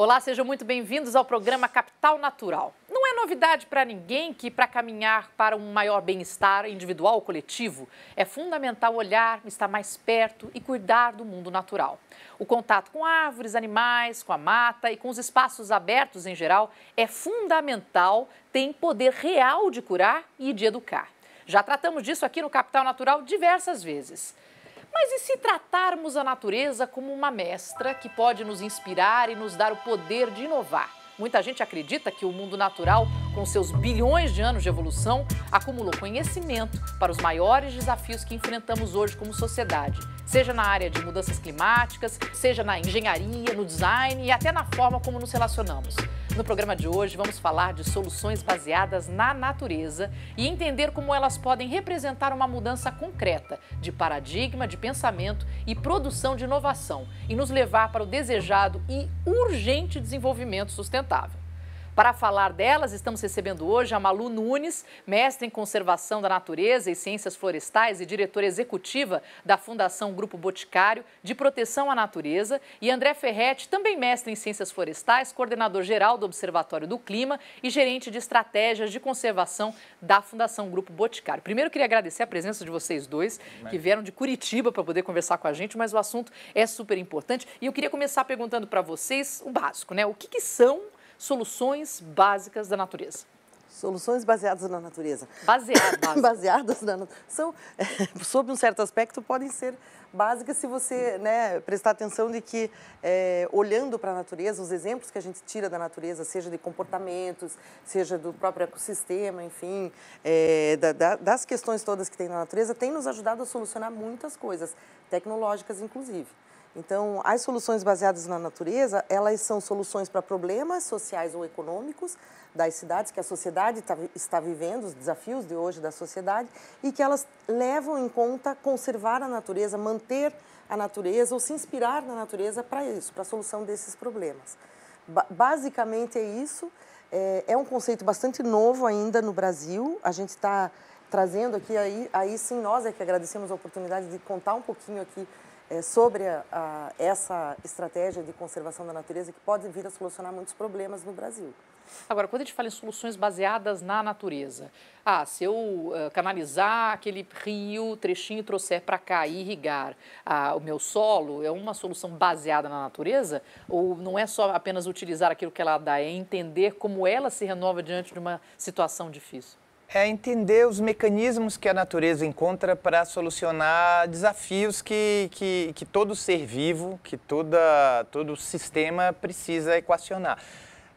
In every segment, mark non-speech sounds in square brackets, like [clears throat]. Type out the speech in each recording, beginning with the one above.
Olá, sejam muito bem-vindos ao programa Capital Natural. Não é novidade para ninguém que, para caminhar para um maior bem-estar individual ou coletivo, é fundamental olhar, estar mais perto e cuidar do mundo natural. O contato com árvores, animais, com a mata e com os espaços abertos em geral é fundamental, tem poder real de curar e de educar. Já tratamos disso aqui no Capital Natural diversas vezes. Mas e se tratarmos a natureza como uma mestra que pode nos inspirar e nos dar o poder de inovar? Muita gente acredita que o mundo natural com seus bilhões de anos de evolução, acumulou conhecimento para os maiores desafios que enfrentamos hoje como sociedade, seja na área de mudanças climáticas, seja na engenharia, no design e até na forma como nos relacionamos. No programa de hoje, vamos falar de soluções baseadas na natureza e entender como elas podem representar uma mudança concreta de paradigma, de pensamento e produção de inovação e nos levar para o desejado e urgente desenvolvimento sustentável. Para falar delas, estamos recebendo hoje a Malu Nunes, mestre em conservação da natureza e ciências florestais e diretora executiva da Fundação Grupo Boticário de Proteção à Natureza, e André Ferretti, também mestre em ciências florestais, coordenador geral do Observatório do Clima e gerente de estratégias de conservação da Fundação Grupo Boticário. Primeiro, queria agradecer a presença de vocês dois, que vieram de Curitiba para poder conversar com a gente, mas o assunto é super importante. E eu queria começar perguntando para vocês o básico, né? O que, que são soluções básicas da natureza. Soluções baseadas na natureza. Baseadas. [laughs] baseadas na natureza. São, eh, [laughs] sob um certo aspecto, podem ser básicas se você né, prestar atenção de que, é, olhando para a natureza, os exemplos que a gente tira da natureza, seja de comportamentos, seja do próprio ecossistema, enfim, é, da, da, das questões todas que tem na natureza, tem nos ajudado a solucionar muitas coisas, tecnológicas inclusive. Então, as soluções baseadas na natureza, elas são soluções para problemas sociais ou econômicos das cidades, que a sociedade tá está vivendo, os desafios de hoje da sociedade, e que elas levam em conta conservar a natureza, manter a natureza ou se inspirar na natureza para isso, para a solução desses problemas. Ba basicamente é isso. É, é um conceito bastante novo ainda no Brasil. A gente está trazendo aqui, aí, aí sim, nós é que agradecemos a oportunidade de contar um pouquinho aqui é, sobre a, a, essa estratégia de conservação da natureza que pode vir a solucionar muitos problemas no Brasil. Agora, quando a gente fala em soluções baseadas na natureza, ah, se eu uh, canalizar aquele rio, trechinho, trouxer para cá e irrigar ah, o meu solo, é uma solução baseada na natureza? Ou não é só apenas utilizar aquilo que ela dá, é entender como ela se renova diante de uma situação difícil? é entender os mecanismos que a natureza encontra para solucionar desafios que, que, que todo ser vivo, que toda, todo sistema precisa equacionar.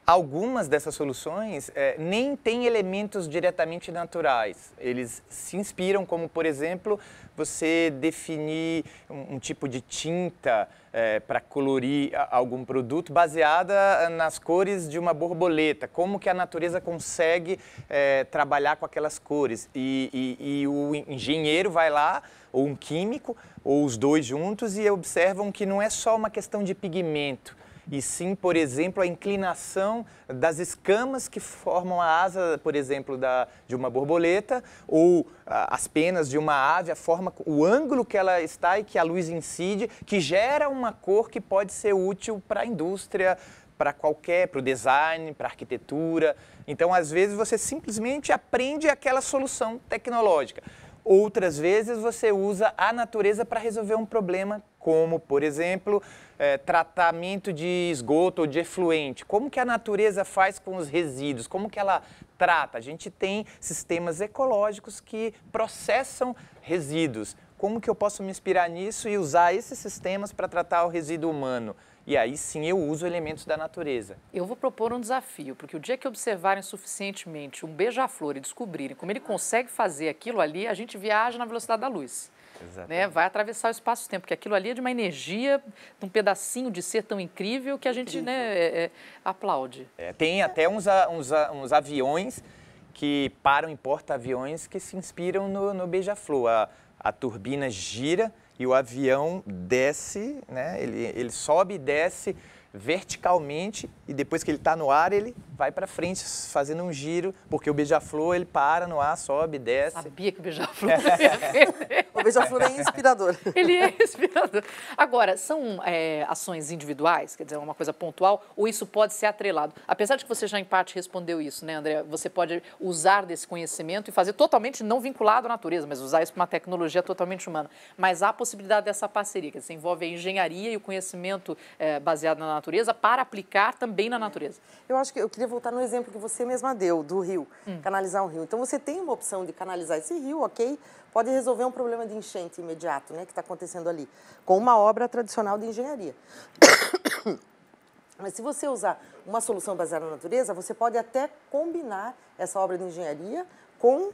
Algumas dessas soluções é, nem têm elementos diretamente naturais. Eles se inspiram, como por exemplo, você definir um, um tipo de tinta é, eh, para colorir algum produto baseada eh, nas cores de uma borboleta. Como que a natureza consegue é, trabalhar com aquelas cores? E, e, e o engenheiro vai lá ou um químico, ou os dois juntos, e observam que não é só uma questão de pigmento, e sim, por exemplo, a inclinação das escamas que formam a asa, por exemplo, da, de uma borboleta, ou a, ah, as penas de uma ave, a forma, o ângulo que ela está e que a luz incide, que gera uma cor que pode ser útil para a indústria, para qualquer, para o design, para a arquitetura. Então, às vezes, você simplesmente aprende aquela solução tecnológica. Outras vezes você usa a natureza para resolver um problema, como, por exemplo, é, tratamento de esgoto ou de efluente. Como que a natureza faz com os resíduos? Como que ela trata? A gente tem sistemas ecológicos que processam resíduos. Como que eu posso me inspirar nisso e usar esses sistemas para tratar o resíduo humano? E aí sim eu uso elementos da natureza. Eu vou propor um desafio, porque o dia que observarem suficientemente um beija-flor e descobrirem como ele consegue fazer aquilo ali, a gente viaja na velocidade da luz. Né? Vai atravessar o espaço-tempo, porque aquilo ali é de uma energia, de um pedacinho de ser tão incrível que a gente né, é, é, aplaude. É, tem até uns, uns, uns, aviões que param em porta-aviões que se inspiram no, no beija-flor. A, a turbina gira e o avião desce, né? ele, ele sobe e desce verticalmente e depois que ele está no ar, ele vai para frente fazendo um giro, porque o beija-flor ele para no ar, sobe, desce. Sabia que o beija-flor é. [laughs] O beija-flor é inspirador. [laughs] Ele é inspirador. Agora, são é, ações individuais, quer dizer, uma coisa pontual, ou isso pode ser atrelado? Apesar de que você já em parte respondeu isso, né, André? Você pode usar desse conhecimento e fazer totalmente não vinculado à natureza, mas usar isso para uma tecnologia totalmente humana. Mas há a possibilidade dessa parceria, que se envolve a engenharia e o conhecimento é, baseado na natureza natureza para aplicar também na natureza. Eu acho que eu queria voltar no exemplo que você mesma deu, do rio, hum. canalizar um rio. Então você tem uma opção de canalizar esse rio, ok? Pode resolver um problema de enchente imediato, né, que está acontecendo ali, com uma obra tradicional de engenharia. [coughs] Mas se você usar uma solução baseada na natureza, você pode até combinar essa obra de engenharia com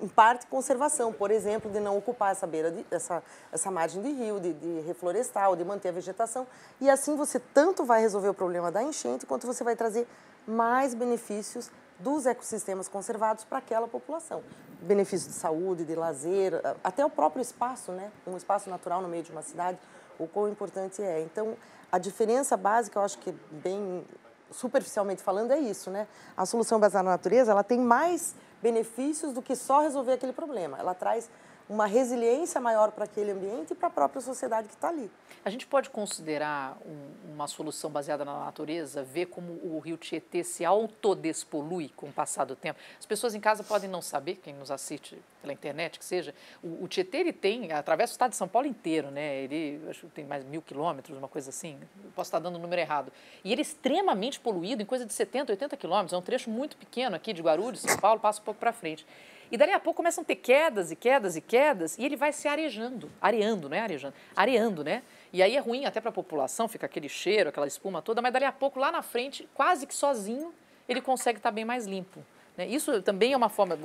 em parte conservação, por exemplo, de não ocupar essa beira, de, essa, essa margem de rio, de, de reflorestar, ou de manter a vegetação. E assim você tanto vai resolver o problema da enchente, quanto você vai trazer mais benefícios dos ecossistemas conservados para aquela população. Benefícios de saúde, de lazer, até o próprio espaço, né? Um espaço natural no meio de uma cidade, o quão importante é. Então, a diferença básica, eu acho que bem superficialmente falando, é isso, né? A solução baseada na natureza, ela tem mais benefícios do que só resolver aquele problema. Ela traz uma resiliência maior para aquele ambiente e para a própria sociedade que está ali. A gente pode considerar um, uma solução baseada na natureza, ver como o rio Tietê se autodespolui com o passar do tempo. As pessoas em casa podem não saber, quem nos assiste pela internet, que seja, o, o Tietê ele tem, atravessa o estado de São Paulo inteiro, né? Ele acho que tem mais mil quilômetros, uma coisa assim. Eu posso estar dando o um número errado. E ele é extremamente poluído, em coisa de 70, 80 quilômetros. É um trecho muito pequeno aqui de Guarulhos, São Paulo, passa um pouco para frente. E dali a pouco começam a ter quedas e quedas e quedas, e ele vai se arejando, areando, não é arejando, areando, né? E aí é ruim até para a população, fica aquele cheiro, aquela espuma toda, mas dali a pouco, lá na frente, quase que sozinho, ele consegue estar tá bem mais limpo. Né? Isso também é uma forma,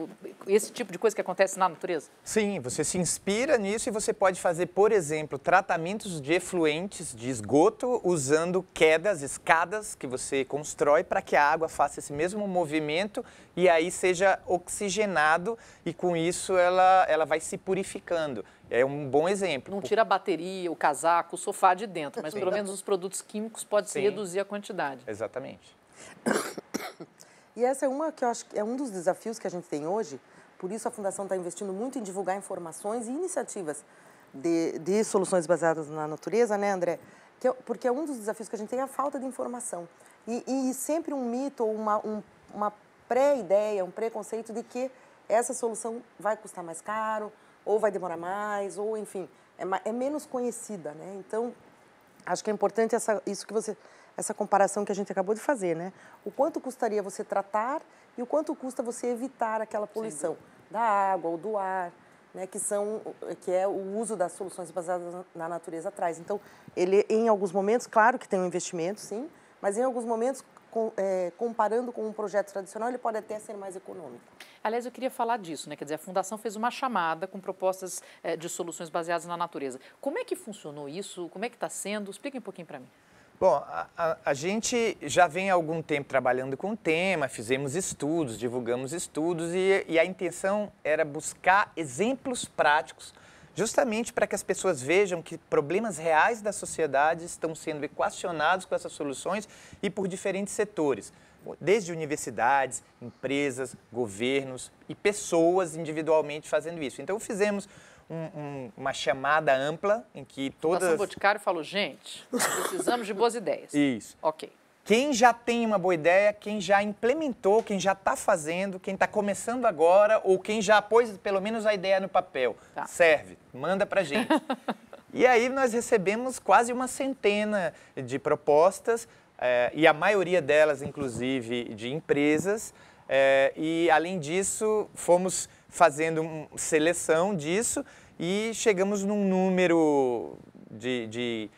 esse tipo de coisa que acontece na natureza? Sim, você se inspira nisso e você pode fazer, por exemplo, tratamentos de efluentes de esgoto usando quedas, escadas que você constrói para que a água faça esse mesmo movimento e aí seja oxigenado e com isso ela, ela vai se purificando. É um bom exemplo. Não tira a bateria, o casaco, o sofá de dentro, mas Sim. pelo menos os produtos químicos pode reduzir a quantidade. Exatamente. [coughs] E essa é uma que eu acho que é um dos desafios que a gente tem hoje. Por isso a fundação está investindo muito em divulgar informações e iniciativas de, de soluções baseadas na natureza, né, André? Que é, porque é um dos desafios que a gente tem a falta de informação e, e sempre um mito ou uma, um, uma pré-ideia, um preconceito de que essa solução vai custar mais caro ou vai demorar mais ou enfim é, é menos conhecida, né? Então acho que é importante essa, isso que você essa comparação que a gente acabou de fazer, né? O quanto custaria você tratar e o quanto custa você evitar aquela poluição da água ou do ar, né? Que são, que é o uso das soluções baseadas na natureza traz. Então, ele em alguns momentos, claro que tem um investimento, sim, mas em alguns momentos com, é, comparando com um projeto tradicional, ele pode até ser mais econômico. Aliás, eu queria falar disso, né? Quer dizer, a Fundação fez uma chamada com propostas é, de soluções baseadas na natureza. Como é que funcionou isso? Como é que está sendo? Explique um pouquinho para mim. Bom, a, a, a, gente já vem há algum tempo trabalhando com o tema, fizemos estudos, divulgamos estudos e, e a intenção era buscar exemplos práticos justamente para que as pessoas vejam que problemas reais da sociedade estão sendo equacionados com essas soluções e por diferentes setores, desde universidades, empresas, governos e pessoas individualmente fazendo isso. Então fizemos um, um, uma chamada ampla em que todas. Nossa, o Boticário falou, gente, precisamos de boas ideias. Isso. Ok. Quem já tem uma boa ideia, quem já implementou, quem já está fazendo, quem está começando agora ou quem já pôs pelo menos a ideia no papel, tá. serve, manda para gente. [laughs] e aí nós recebemos quase uma centena de propostas é, e a maioria delas, inclusive, de empresas. É, e além disso, fomos fazendo seleção disso e chegamos num número de, de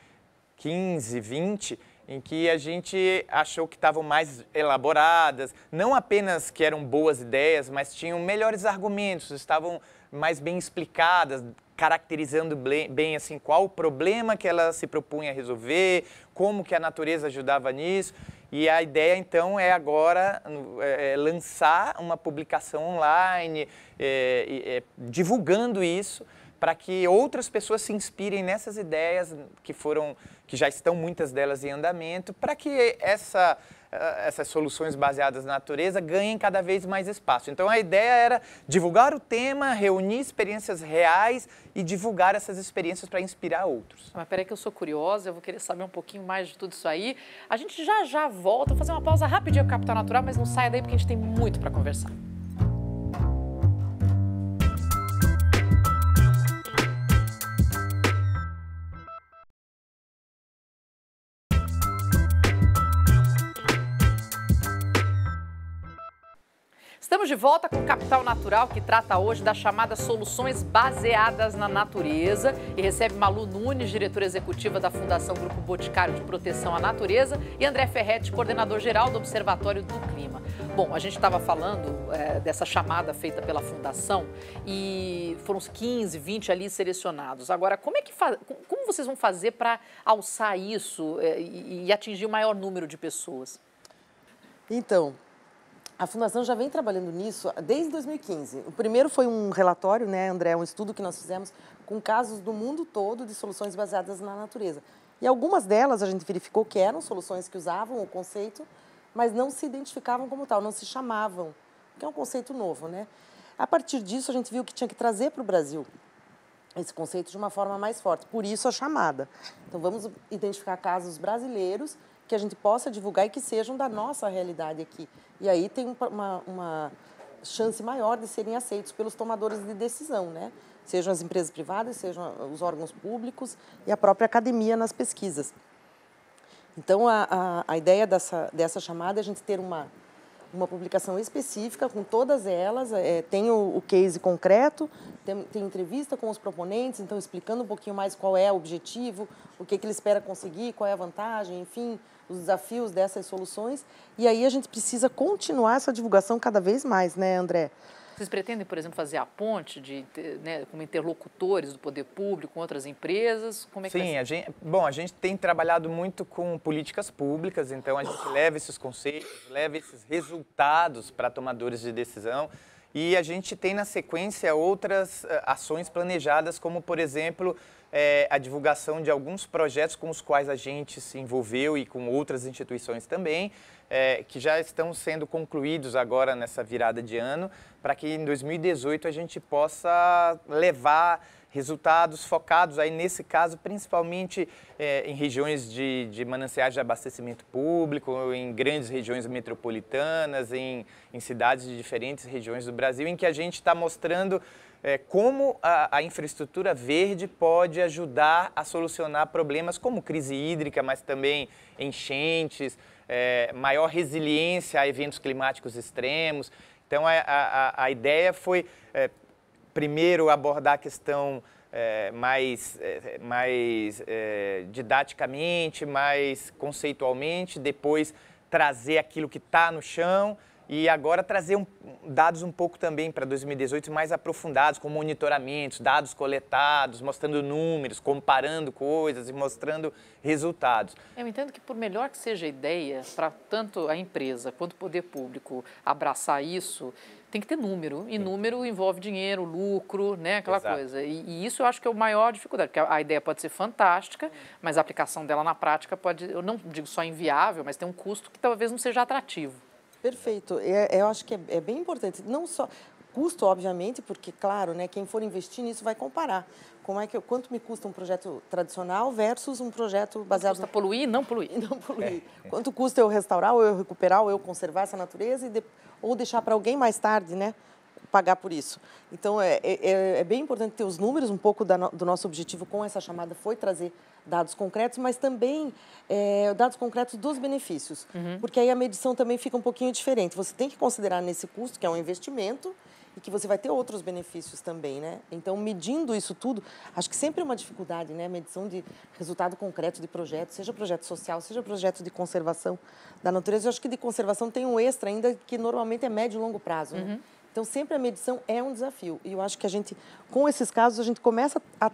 15, 20 em que a gente achou que estavam mais elaboradas, não apenas que eram boas ideias, mas tinham melhores argumentos, estavam mais bem explicadas, caracterizando bem assim qual o problema que ela se propunha a resolver, como que a natureza ajudava nisso. E a ideia então é agora é, é, lançar uma publicação online, é, é divulgando isso para que outras pessoas se inspirem nessas ideias que foram que já estão muitas delas em andamento, para que essa eh, essas soluções baseadas na natureza ganhem cada vez mais espaço. Então a ideia era divulgar o tema, reunir experiências reais e divulgar essas experiências para inspirar outros. Ah, mas peraí que eu sou curiosa, eu vou querer saber um pouquinho mais de tudo isso aí. A gente já já volta, vou fazer uma pausa rapidinho com o Capital Natural, mas não saia daí porque a gente tem muito para conversar. Estamos de volta com Capital Natural, que trata hoje das chamadas soluções baseadas na natureza e recebe Malu Nunes, diretora executiva da Fundação Grupo Boticário de Proteção à Natureza, e André Ferretti, coordenador geral do Observatório do Clima. Bom, a gente estava falando é, dessa chamada feita pela Fundação e foram uns 15, 20 ali selecionados. Agora, como é que como vocês vão fazer para alçar isso é, e, e atingir o maior número de pessoas? Então, a Fundação já vem trabalhando nisso desde 2015. O primeiro foi um relatório, né, André, um estudo que nós fizemos com casos do mundo todo de soluções baseadas na natureza. E algumas delas a gente verificou que eram soluções que usavam o conceito, mas não se identificavam como tal, não se chamavam, que é um conceito novo, né? A partir disso, a gente viu que tinha que trazer para o Brasil esse conceito de uma forma mais forte. Por isso a chamada. Então vamos identificar casos brasileiros que a gente possa divulgar e que sejam da nossa realidade aqui. E aí tem uma, uma chance maior de serem aceitos pelos tomadores de decisão, né? Sejam as empresas privadas, sejam os órgãos públicos e a própria academia nas pesquisas. Então, a, a, a ideia dessa, dessa chamada é a gente ter uma, uma publicação específica com todas elas, é, tem o, o, case concreto, tem, tem, entrevista com os proponentes, então explicando um pouquinho mais qual é o objetivo, o que, que ele espera conseguir, qual é a vantagem, enfim, os desafios dessas soluções. E aí a gente precisa continuar essa divulgação cada vez mais, né, André? Vocês pretendem, por exemplo, fazer a ponte de, né, como interlocutores do poder público com outras empresas? Como é Sim, a gente, bom, a gente tem trabalhado muito com políticas públicas, então a gente leva esses conceitos, leva esses resultados para tomadores de decisão. E a gente tem na sequência outras eh, ações planejadas, como, por exemplo, é, a divulgação de alguns projetos com os quais a gente se envolveu e com outras instituições também, é, que já estão sendo concluídos agora nessa virada de ano, para que em 2018 a gente possa levar resultados focados aí nesse caso principalmente é, em regiões de, de, mananciais de abastecimento público, em grandes regiões metropolitanas, em, em cidades de diferentes regiões do Brasil, em que a gente está mostrando é, como a, a, infraestrutura verde pode ajudar a solucionar problemas como crise hídrica, mas também enchentes, é, maior resiliência a eventos climáticos extremos. Então, é, a, a, a ideia foi, é, primeiro, abordar a questão é, mais, é, mais é, didaticamente, mais conceitualmente, depois trazer aquilo que está no chão, e agora trazer um, dados um pouco também para 2018 mais aprofundados, com monitoramentos, dados coletados, mostrando números, comparando coisas e mostrando resultados. Eu entendo que por melhor que seja a ideia, para tanto a empresa quanto o poder público abraçar isso, tem que ter número. E Sim. número envolve dinheiro, lucro, né? Aquela Exato. coisa. E, e, isso eu acho que é a maior dificuldade, porque a, a, ideia pode ser fantástica, mas a aplicação dela na prática pode, eu não digo só inviável, mas tem um custo que talvez não seja atrativo. Perfeito. É, eu acho que é, é bem importante. Não só custo, obviamente, porque, claro, né, quem for investir nisso vai comparar. Como é que, quanto me custa um projeto tradicional versus um projeto baseado... Quanto custa poluir não poluir. [laughs] Não poluir. É, é. Quanto custa eu restaurar, ou eu recuperar, ou eu conservar essa natureza e de, ou deixar para alguém mais tarde, né? pagar por isso. Então, é, é, é, é bem importante ter os números, um pouco da, do nosso objetivo com essa chamada foi trazer dados concretos, mas também é, dados concretos dos benefícios, uhum. porque aí a medição também fica um pouquinho diferente. Você tem que considerar nesse custo, que é um investimento, e que você vai ter outros benefícios também, né? Então, medindo isso tudo, acho que sempre é uma dificuldade, né? Medição de resultado concreto de projeto, seja projeto social, seja projeto de conservação da natureza. Eu acho que de conservação tem um extra ainda que normalmente é médio e longo prazo, né? uhum. né? Então, sempre a medição é um desafio. E eu acho que a gente, com esses casos, a gente começa a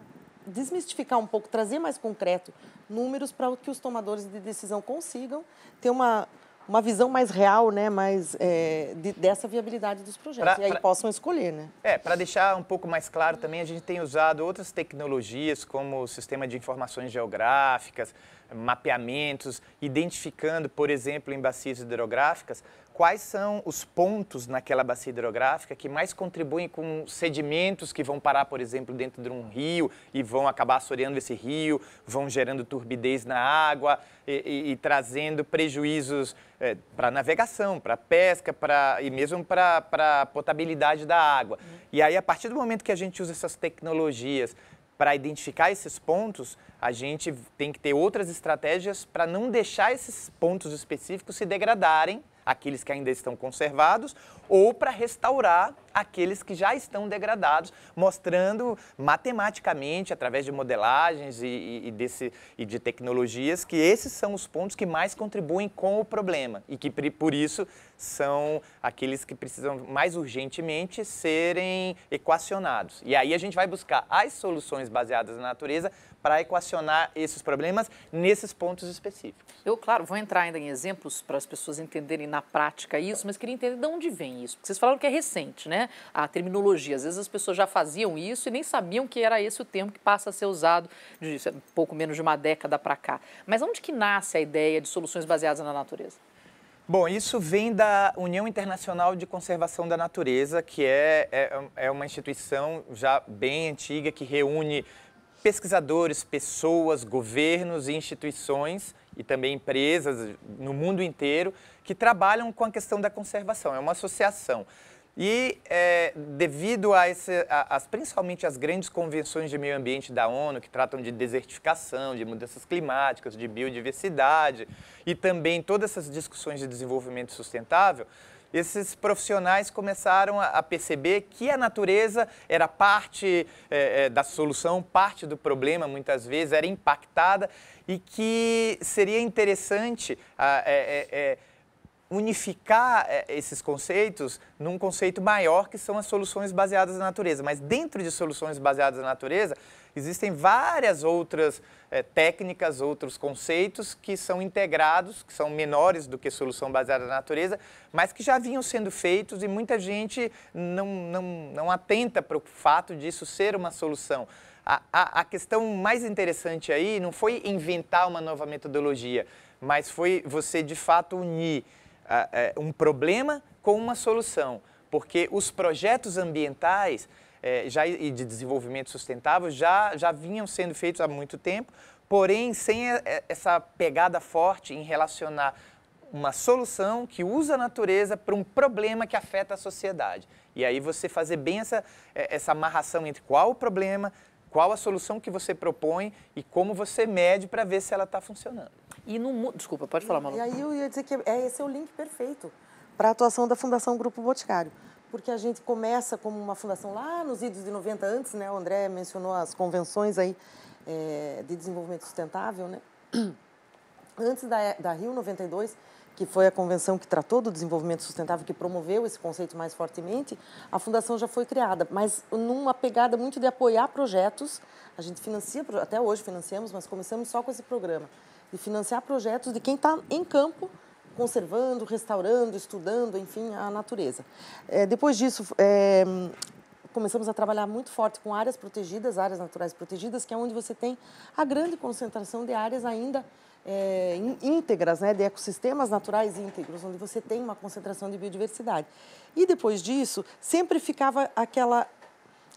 desmistificar um pouco, trazer mais concreto números para que os tomadores de decisão consigam ter uma, uma visão mais real, né, mais é, de, dessa viabilidade dos projetos. Pra, e aí pra, possam escolher, né? É, para deixar um pouco mais claro também, a gente tem usado outras tecnologias como o sistema de informações geográficas, mapeamentos, identificando, por exemplo, em bacias hidrográficas, quais são os pontos naquela bacia hidrográfica que mais contribuem com sedimentos que vão parar, por exemplo, dentro de um rio e vão acabar assoreando esse rio, vão gerando turbidez na água e, e, e trazendo prejuízos é, eh, para navegação, para pesca pra, e mesmo para a potabilidade da água. Uhum. E aí, a partir do momento que a gente usa essas tecnologias para identificar esses pontos, a gente tem que ter outras estratégias para não deixar esses pontos específicos se degradarem aqueles que ainda estão conservados ou para restaurar aqueles que já estão degradados, mostrando matematicamente, através de modelagens e, e, desse, e de tecnologias, que esses são os pontos que mais contribuem com o problema e que, por isso, são aqueles que precisam mais urgentemente serem equacionados. E aí a gente vai buscar as soluções baseadas na natureza para equacionar esses problemas nesses pontos específicos. Eu, claro, vou entrar ainda em exemplos para as pessoas entenderem na prática isso, mas queria entender de onde vem isso. Porque vocês falaram que é recente, né? A terminologia. Às vezes as pessoas já faziam isso e nem sabiam que era esse o termo que passa a ser usado de é pouco menos de uma década para cá. Mas onde que nasce a ideia de soluções baseadas na natureza? Bom, isso vem da União Internacional de Conservação da Natureza, que é, é, é, uma instituição já bem antiga que reúne pesquisadores, pessoas, governos e instituições e também empresas no mundo inteiro que trabalham com a questão da conservação. É uma associação. E é, devido a, esse, a, principalmente as grandes convenções de meio ambiente da ONU, que tratam de desertificação, de mudanças climáticas, de biodiversidade, e também todas essas discussões de desenvolvimento sustentável, esses profissionais começaram a perceber que a natureza era parte é, é, da solução, parte do problema, muitas vezes, era impactada e que seria interessante. É, é, é, unificar esses conceitos num conceito maior que são as soluções baseadas na natureza. Mas dentro de soluções baseadas na natureza, Existem várias outras é, técnicas, outros conceitos que são integrados, que são menores do que solução baseada na natureza, mas que já vinham sendo feitos e muita gente não, não, não atenta para o fato disso ser uma solução. A, a, a questão mais interessante aí não foi inventar uma nova metodologia, mas foi você de fato unir uh, uh, um problema com uma solução porque os projetos ambientais é, já, e de desenvolvimento sustentável já, já vinham sendo feitos há muito tempo, porém sem essa pegada forte em relacionar uma solução que usa a natureza para um problema que afeta a sociedade. E aí você fazer bem essa, é, essa amarração entre qual o problema, qual a solução que você propõe e como você mede para ver se ela está funcionando. E no Desculpa, pode falar, Malu. E aí eu ia dizer que é, esse é o link perfeito para a atuação da Fundação Grupo Boticário porque a gente começa como uma fundação lá nos idos de 90 antes, né? O André mencionou as convenções aí é, de desenvolvimento sustentável, né? [clears throat] Antes da, da Rio 92, que foi a convenção que tratou do desenvolvimento sustentável, que promoveu esse conceito mais fortemente, a fundação já foi criada, mas numa pegada muito de apoiar projetos. A gente financia, até hoje financiamos, mas começamos só com esse programa, de financiar projetos de quem está em campo conservando, restaurando, estudando, enfim, a natureza. É, depois disso, é, começamos a trabalhar muito forte com áreas protegidas, áreas naturais protegidas, que é onde você tem a grande concentração de áreas ainda é, íntegras, né, de ecossistemas naturais íntegros, onde você tem uma concentração de biodiversidade. E depois disso, sempre ficava aquela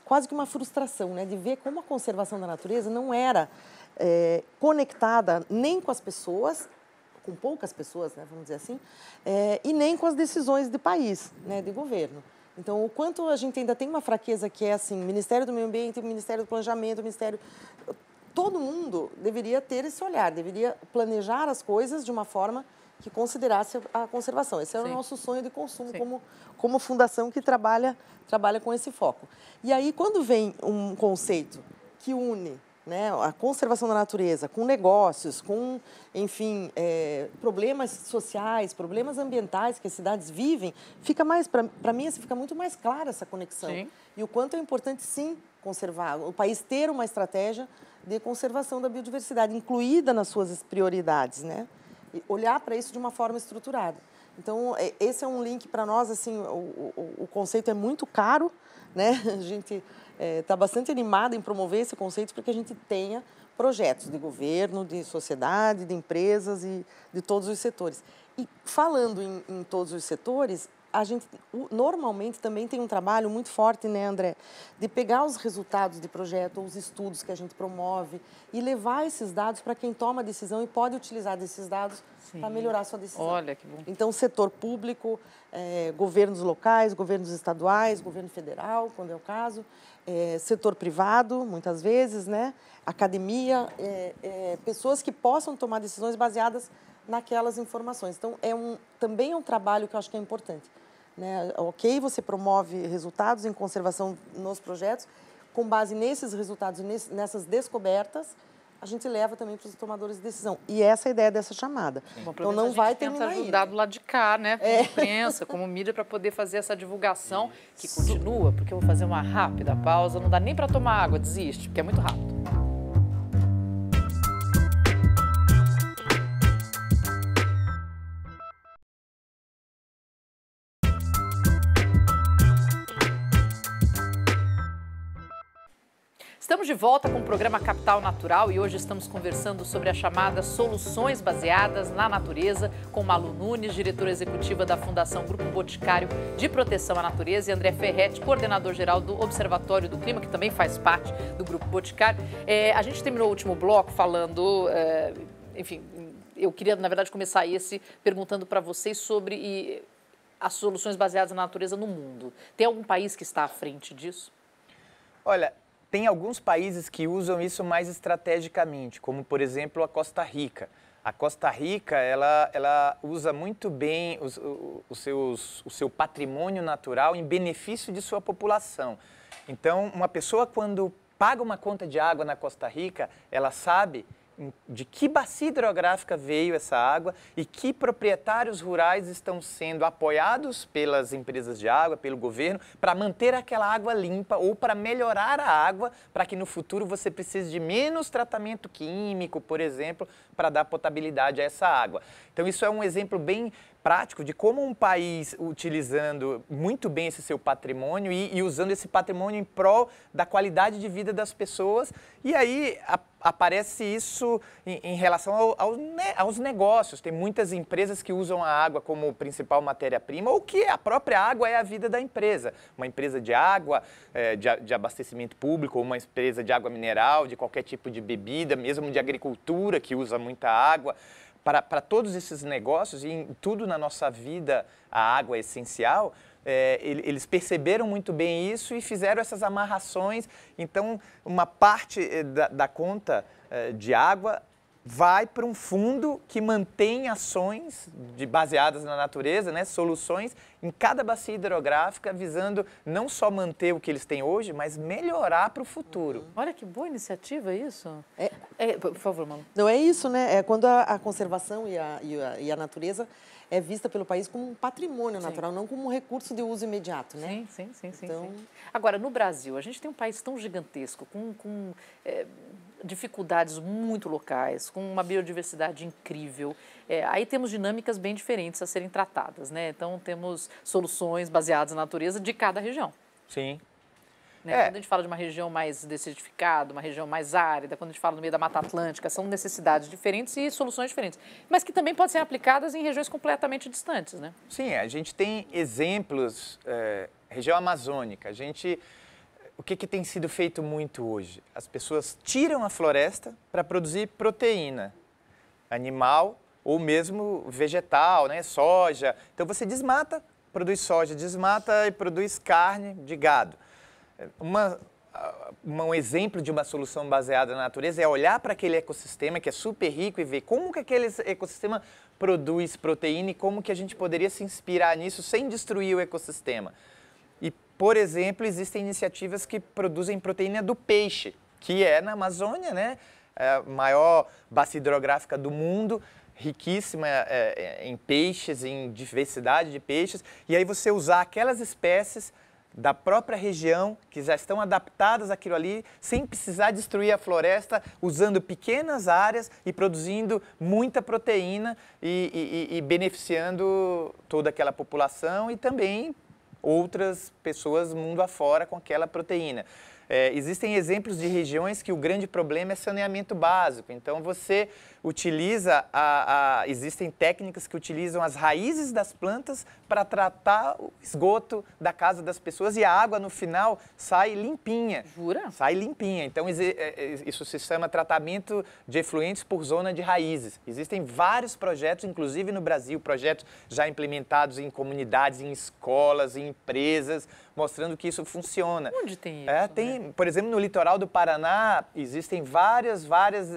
quase que uma frustração, né, de ver como a conservação da natureza não era é, conectada nem com as pessoas com poucas pessoas, né, vamos dizer assim, é, e nem com as decisões de país, né, de governo. Então, o quanto a gente ainda tem uma fraqueza que é assim, Ministério do Meio Ambiente, Ministério do Planejamento, Ministério... Todo mundo deveria ter esse olhar, deveria planejar as coisas de uma forma que considerasse a conservação. Esse é o nosso sonho de consumo como, como fundação que trabalha, trabalha com esse foco. E aí, quando vem um conceito que une né, a conservação da natureza, com negócios, com, enfim, é, problemas sociais, problemas ambientais que as cidades vivem, fica mais, para mim, assim, fica muito mais clara essa conexão. Sim. E o quanto é importante, sim, conservar, o país ter uma estratégia de conservação da biodiversidade, incluída nas suas prioridades, né? E olhar para isso de uma forma estruturada. Então, é, esse é um link para nós, assim, o, o, o, conceito é muito caro, né? [laughs] A gente está é, tá bastante animada em promover esse conceito para que a gente tenha projetos de governo, de sociedade, de empresas e de todos os setores. E falando em, em todos os setores, a gente normalmente também tem um trabalho muito forte, né, André, de pegar os resultados de projeto ou os estudos que a gente promove e levar esses dados para quem toma a decisão e pode utilizar esses dados para melhorar a sua decisão. Olha que bom. Então, setor público, é, governos locais, governos estaduais, governo federal, quando é o caso, é, setor privado, muitas vezes, né, academia, é, é pessoas que possam tomar decisões baseadas naquelas informações. Então, é um, também é um trabalho que eu acho que é importante. Né? Ok, você promove resultados em conservação nos projetos, com base nesses resultados, nessas descobertas, a gente leva também para os tomadores de decisão. E essa é a ideia dessa chamada. então não vai ter ajudar ainda. Né? do lado de cá, né, como é. imprensa, como mídia para poder fazer essa divulgação que continua, porque eu vou fazer uma rápida pausa, não dá nem para tomar água, desiste, porque é muito rápido. Estamos de volta com o programa Capital Natural e hoje estamos conversando sobre as chamadas soluções baseadas na natureza com Malu Nunes, diretora executiva da Fundação Grupo Boticário de Proteção à Natureza e André Ferretti, coordenador-geral do Observatório do Clima, que também faz parte do Grupo Boticário. É, a gente terminou o último bloco falando, é, enfim, eu queria, na verdade, começar esse perguntando para vocês sobre e, as soluções baseadas na natureza no mundo. Tem algum país que está à frente disso? Olha, tem alguns países que usam isso mais estrategicamente, como por exemplo a Costa Rica. A Costa Rica ela, ela usa muito bem os, os seus, o seu patrimônio natural em benefício de sua população. Então, uma pessoa quando paga uma conta de água na Costa Rica, ela sabe de que bacia hidrográfica veio essa água e que proprietários rurais estão sendo apoiados pelas empresas de água, pelo governo, para manter aquela água limpa ou para melhorar a água, para que no futuro você precise de menos tratamento químico, por exemplo, para dar potabilidade a essa água. Então, isso é um exemplo bem prático de como um país utilizando muito bem esse seu patrimônio e, e usando esse patrimônio em prol da qualidade de vida das pessoas. E aí a, aparece isso em, em relação ao, ao aos negócios. Tem muitas empresas que usam a água como principal matéria-prima ou que a própria água é a vida da empresa. Uma empresa de água, é, de, de abastecimento público, ou uma empresa de água mineral, de qualquer tipo de bebida, mesmo de agricultura que usa muita água para, todos esses negócios e em tudo na nossa vida, a água é essencial, é, eles perceberam muito bem isso e fizeram essas amarrações. Então, uma parte eh, da, da conta eh, de água vai para um fundo que mantém ações de, baseadas na natureza, né, soluções em cada bacia hidrográfica, visando não só manter o que eles têm hoje, mas melhorar para o futuro. Uhum. Olha que boa iniciativa isso. É, é, por favor, Mano. Não é isso, né? É quando a, a conservação e a, e a, e, a, natureza é vista pelo país como um patrimônio sim. natural, não como um recurso de uso imediato, né? Sim, sim, sim. Então... Sim, sim. Então- Agora, no Brasil, a gente tem um país tão gigantesco, com, com é, dificuldades muito locais, com uma biodiversidade incrível. É, aí temos dinâmicas bem diferentes a serem tratadas, né? Então temos soluções baseadas na natureza de cada região. Sim. Né? É. Quando a gente fala de uma região mais desertificada, uma região mais árida, quando a gente fala no meio da Mata Atlântica, são necessidades diferentes e soluções diferentes, mas que também podem ser aplicadas em regiões completamente distantes, né? Sim, a gente tem exemplos, é, região amazônica, a gente o que, que tem sido feito muito hoje? As pessoas tiram a floresta para produzir proteína animal ou mesmo vegetal, né? soja. Então você desmata, produz soja, desmata e produz carne de gado. Uma, um exemplo de uma solução baseada na natureza é olhar para aquele ecossistema que é super rico e ver como que aquele ecossistema produz proteína e como que a gente poderia se inspirar nisso sem destruir o ecossistema. Por exemplo, existem iniciativas que produzem proteína do peixe, que é na Amazônia, né? É a maior bacia hidrográfica do mundo, riquíssima é, é, em peixes, em diversidade de peixes. E aí você usar aquelas espécies da própria região, que já estão adaptadas àquilo ali, sem precisar destruir a floresta, usando pequenas áreas e produzindo muita proteína e, e, e beneficiando toda aquela população e também outras pessoas mundo afora com aquela proteína. É, existem exemplos de regiões que o grande problema é saneamento básico. Então, você utiliza a, a, existem técnicas que utilizam as raízes das plantas para tratar o esgoto da casa das pessoas e a água no final sai limpinha. Jura? Sai limpinha. Então é, é, isso se chama tratamento de efluentes por zona de raízes. Existem vários projetos, inclusive no Brasil, projetos já implementados em comunidades, em escolas, em empresas, mostrando que isso funciona. Onde tem é, isso? É, tem, né? por exemplo, no litoral do Paraná existem várias, várias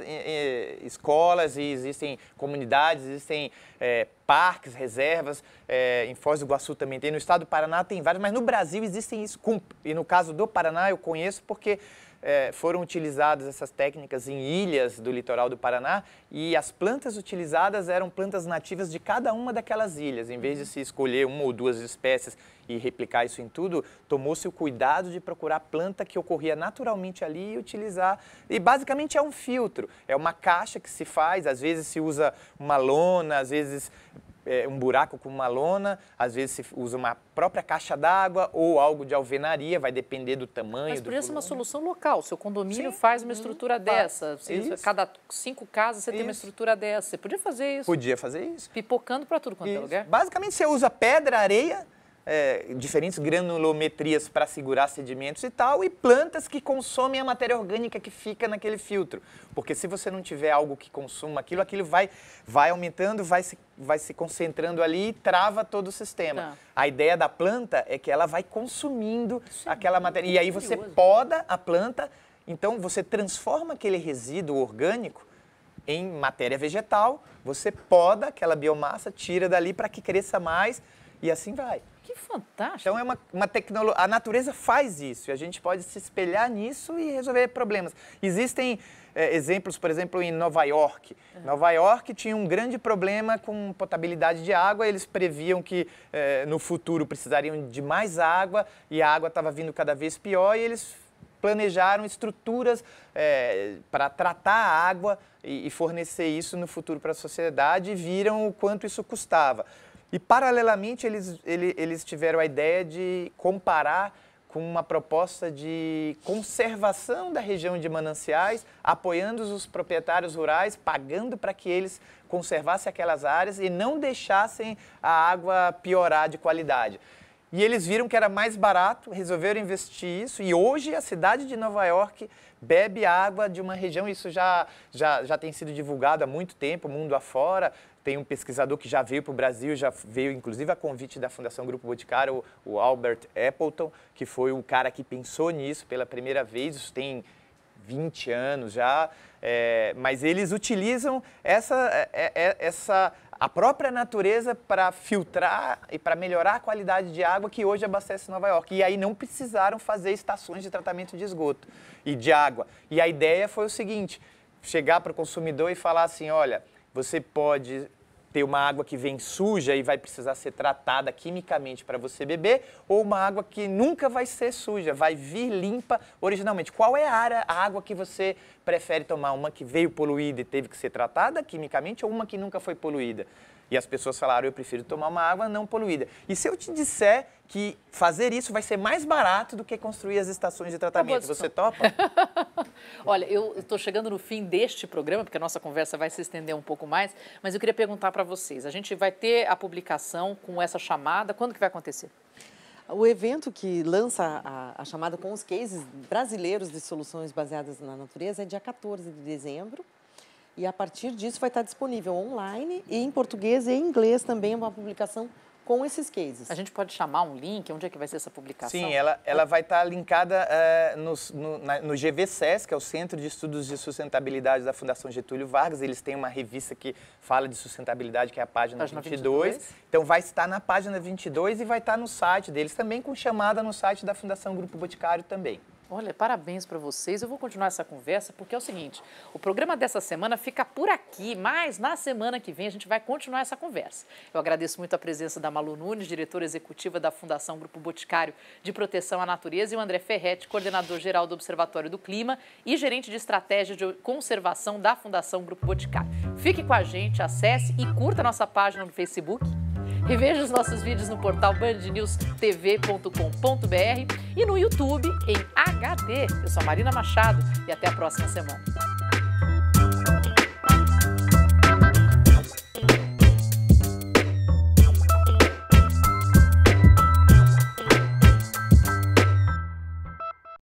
escolas e existem comunidades, existem é, parques, reservas. É, em Foz do Iguaçu também tem. No estado do Paraná tem vários, mas no Brasil existem isso. E no caso do Paraná eu conheço porque é, foram utilizadas essas técnicas em ilhas do litoral do Paraná e as plantas utilizadas eram plantas nativas de cada uma daquelas ilhas. Em vez de se escolher uma ou duas espécies e replicar isso em tudo, tomou-se o cuidado de procurar planta que ocorria naturalmente ali e utilizar. E basicamente é um filtro, é uma caixa que se faz, às vezes se usa uma lona, às vezes é, um buraco com uma lona, às vezes se usa uma própria caixa d'água ou algo de alvenaria, vai depender do tamanho. Mas podia ser uma solução local, seu condomínio Sim. faz uma uhum, estrutura hum, dessa, você, é cada cinco casas você isso. tem uma estrutura dessa, você podia fazer isso. Podia fazer isso. Pipocando para tudo quanto é isso. é lugar. Basicamente você usa pedra, areia é, diferentes granulometrias para segurar sedimentos e tal, e plantas que consomem a matéria orgânica que fica naquele filtro. Porque se você não tiver algo que consuma aquilo, aquilo vai, vai aumentando, vai se, vai se concentrando ali e trava todo o sistema. Tá. A ideia da planta é que ela vai consumindo Sim, é aquela matéria. E aí você poda a planta, então você transforma aquele resíduo orgânico em matéria vegetal, você poda aquela biomassa, tira dali para que cresça mais e assim vai fantástico. Então é uma, uma tecnologia. A natureza faz isso e a gente pode se espelhar nisso e resolver problemas. Existem é, exemplos, por exemplo, em Nova York. Uhum. Nova York tinha um grande problema com potabilidade de água. Eles previam que é, no futuro precisariam de mais água e a água estava vindo cada vez pior e eles planejaram estruturas é, para tratar a água e, e fornecer isso no futuro para a sociedade e viram o quanto isso custava. E, paralelamente, eles, eles tiveram a ideia de comparar com uma proposta de conservação da região de mananciais, apoiando os proprietários rurais, pagando para que eles conservassem aquelas áreas e não deixassem a água piorar de qualidade. E eles viram que era mais barato, resolveram investir isso. E hoje a cidade de Nova York bebe água de uma região, isso já, já, já tem sido divulgado há muito tempo, mundo afora. Tem um pesquisador que já veio para o Brasil, já veio inclusive a convite da Fundação Grupo Boticário, o Albert Appleton, que foi o cara que pensou nisso pela primeira vez. Isso tem 20 anos já, é, mas eles utilizam essa, é, é, é, essa a própria natureza para filtrar e para melhorar a qualidade de água que hoje abastece Nova York. E aí não precisaram fazer estações de tratamento de esgoto e de água. E a ideia foi o seguinte: chegar para o consumidor e falar assim, olha, você pode ter uma água que vem suja e vai precisar ser tratada quimicamente para você beber, ou uma água que nunca vai ser suja, vai vir limpa originalmente. Qual é a, área, a água que você prefere tomar? Uma que veio poluída e teve que ser tratada quimicamente, ou uma que nunca foi poluída? E as pessoas falaram, eu prefiro tomar uma água não poluída. E se eu te disser que fazer isso vai ser mais barato do que construir as estações de tá tratamento. Você topa? [laughs] Olha, eu estou chegando no fim deste programa, porque a nossa conversa vai se estender um pouco mais, mas eu queria perguntar para vocês, a gente vai ter a publicação com essa chamada, quando que vai acontecer? O evento que lança a, a chamada com os cases brasileiros de soluções baseadas na natureza é dia 14 de dezembro, e a partir disso vai estar disponível online e em português e em inglês também uma publicação com esses cases. A gente pode chamar um link? Onde é que vai ser essa publicação? Sim, ela, ela vai estar linkada uh, no, na, no GVCES, que é o Centro de Estudos de Sustentabilidade da Fundação Getúlio Vargas. Eles têm uma revista que fala de sustentabilidade, que é a página, página 22. 22. Então vai estar na página 22 e vai estar no site deles também, com chamada no site da Fundação Grupo Boticário também. Olha, parabéns para vocês. Eu vou continuar essa conversa porque é o seguinte: o programa dessa semana fica por aqui, mas na semana que vem a gente vai continuar essa conversa. Eu agradeço muito a presença da Malu Nunes, diretora executiva da Fundação Grupo Boticário de Proteção à Natureza, e o André Ferretti, coordenador geral do Observatório do Clima e gerente de estratégia de conservação da Fundação Grupo Boticário. Fique com a gente, acesse e curta nossa página no Facebook Reveja os nossos vídeos no portal bandnewstv.com.br e no YouTube em HD. Eu sou a Marina Machado e até a próxima semana.